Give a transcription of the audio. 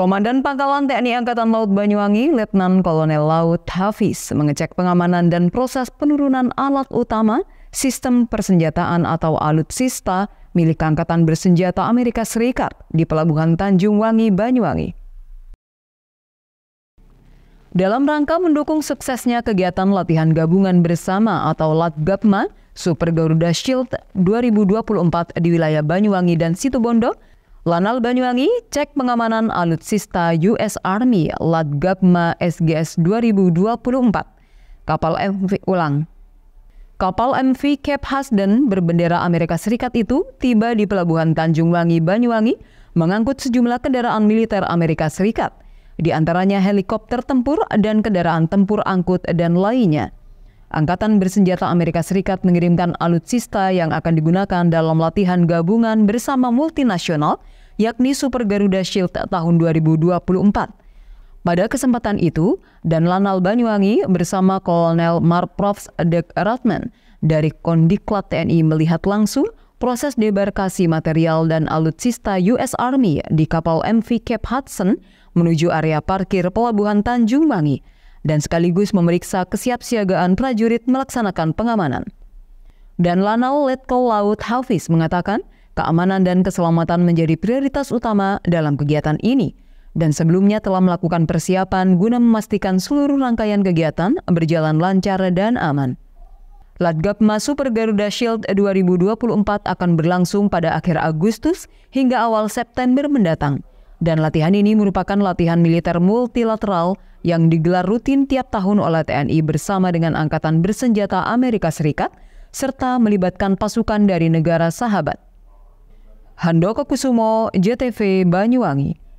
Komandan Pangkalan TNI Angkatan Laut Banyuwangi, Letnan Kolonel Laut Hafiz, mengecek pengamanan dan proses penurunan alat utama sistem persenjataan atau alutsista milik Angkatan Bersenjata Amerika Serikat di Pelabuhan Tanjung Wangi, Banyuwangi. Dalam rangka mendukung suksesnya kegiatan latihan gabungan bersama atau LATGABMA Super Garuda Shield 2024 di wilayah Banyuwangi dan Situbondo, Lanal Banyuwangi cek pengamanan alutsista US Army Latgabma SGS 2024. Kapal MV ulang. Kapal MV Cape Husden berbendera Amerika Serikat itu tiba di pelabuhan Tanjung Wangi, Banyuwangi, mengangkut sejumlah kendaraan militer Amerika Serikat, di antaranya helikopter tempur dan kendaraan tempur angkut dan lainnya. Angkatan Bersenjata Amerika Serikat mengirimkan alutsista yang akan digunakan dalam latihan gabungan bersama multinasional, yakni Super Garuda Shield tahun 2024. Pada kesempatan itu, Dan Lanal Banyuwangi bersama Kolonel Marprovs Dek Ratman dari Kondiklat TNI melihat langsung proses debarkasi material dan alutsista US Army di kapal MV Cape Hudson menuju area parkir Pelabuhan Tanjung Wangi dan sekaligus memeriksa kesiapsiagaan prajurit melaksanakan pengamanan. Dan Lanal Letkol Laut Hafiz mengatakan, keamanan dan keselamatan menjadi prioritas utama dalam kegiatan ini, dan sebelumnya telah melakukan persiapan guna memastikan seluruh rangkaian kegiatan berjalan lancar dan aman. Latgabma Super Garuda Shield 2024 akan berlangsung pada akhir Agustus hingga awal September mendatang. Dan latihan ini merupakan latihan militer multilateral yang digelar rutin tiap tahun oleh TNI bersama dengan Angkatan Bersenjata Amerika Serikat serta melibatkan pasukan dari negara sahabat. Handoko Kusumo, JTV Banyuwangi.